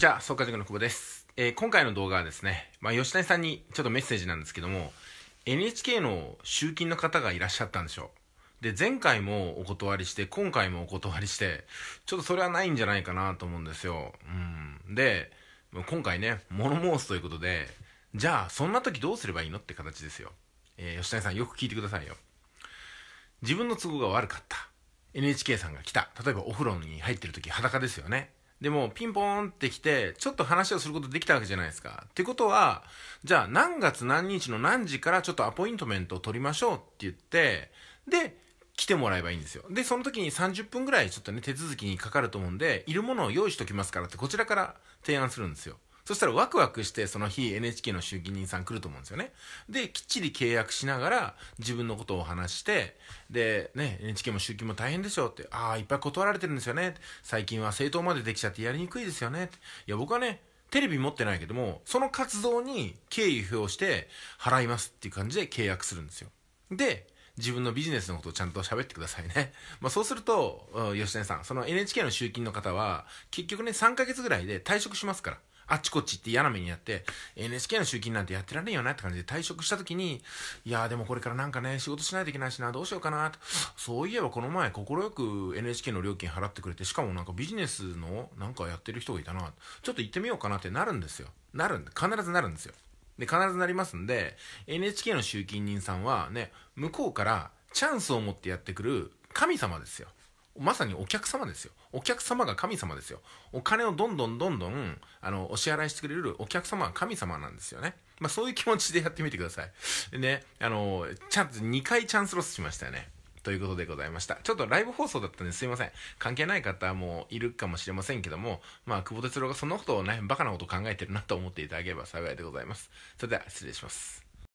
じゃあ、総括塾の久保です。えー、今回の動画はですね、まあ、吉谷さんにちょっとメッセージなんですけども、NHK の集金の方がいらっしゃったんでしょう。で、前回もお断りして、今回もお断りして、ちょっとそれはないんじゃないかなと思うんですよ。うん。で、今回ね、物申すということで、じゃあ、そんな時どうすればいいのって形ですよ。えー、吉谷さんよく聞いてくださいよ。自分の都合が悪かった。NHK さんが来た。例えばお風呂に入ってる時裸ですよね。でも、ピンポーンってきて、ちょっと話をすることできたわけじゃないですか。ってことは、じゃあ何月何日の何時からちょっとアポイントメントを取りましょうって言って、で、来てもらえばいいんですよ。で、その時に30分ぐらいちょっとね、手続きにかかると思うんで、いるものを用意しときますからって、こちらから提案するんですよ。そしたらワクワクしてその日 NHK の衆議人さん来ると思うんですよね。で、きっちり契約しながら自分のことを話して、で、ね、NHK も衆議も大変でしょって、ああ、いっぱい断られてるんですよね。最近は政党までできちゃってやりにくいですよね。いや、僕はね、テレビ持ってないけども、その活動に敬意表して払いますっていう感じで契約するんですよ。で、自分のビジネスのことをちゃんと喋ってくださいね。まあそうすると、吉根さん、その NHK の集金の方は、結局ね、3ヶ月ぐらいで退職しますから。あっちこっちって嫌な目にやって、NHK の集金なんてやってられんよなって感じで退職した時に、いやでもこれからなんかね、仕事しないといけないしな、どうしようかなと。そういえばこの前、快く NHK の料金払ってくれて、しかもなんかビジネスのなんかやってる人がいたな、ちょっと行ってみようかなってなるんですよ。なるんで、必ずなるんですよ。で、必ずなりますんで、NHK の集金人さんはね、向こうからチャンスを持ってやってくる神様ですよ。まさにお客様ですよ。お客様が神様ですよ。お金をどんどんどんどん、あの、お支払いしてくれるお客様は神様なんですよね。まあ、そういう気持ちでやってみてください。でね、あの、チャンス、2回チャンスロスしましたよね。ということでございました。ちょっとライブ放送だったんですいません。関係ない方もいるかもしれませんけども、まあ、久保哲郎がそんなことをね、バカなことを考えてるなと思っていただければ幸いでございます。それでは、失礼します。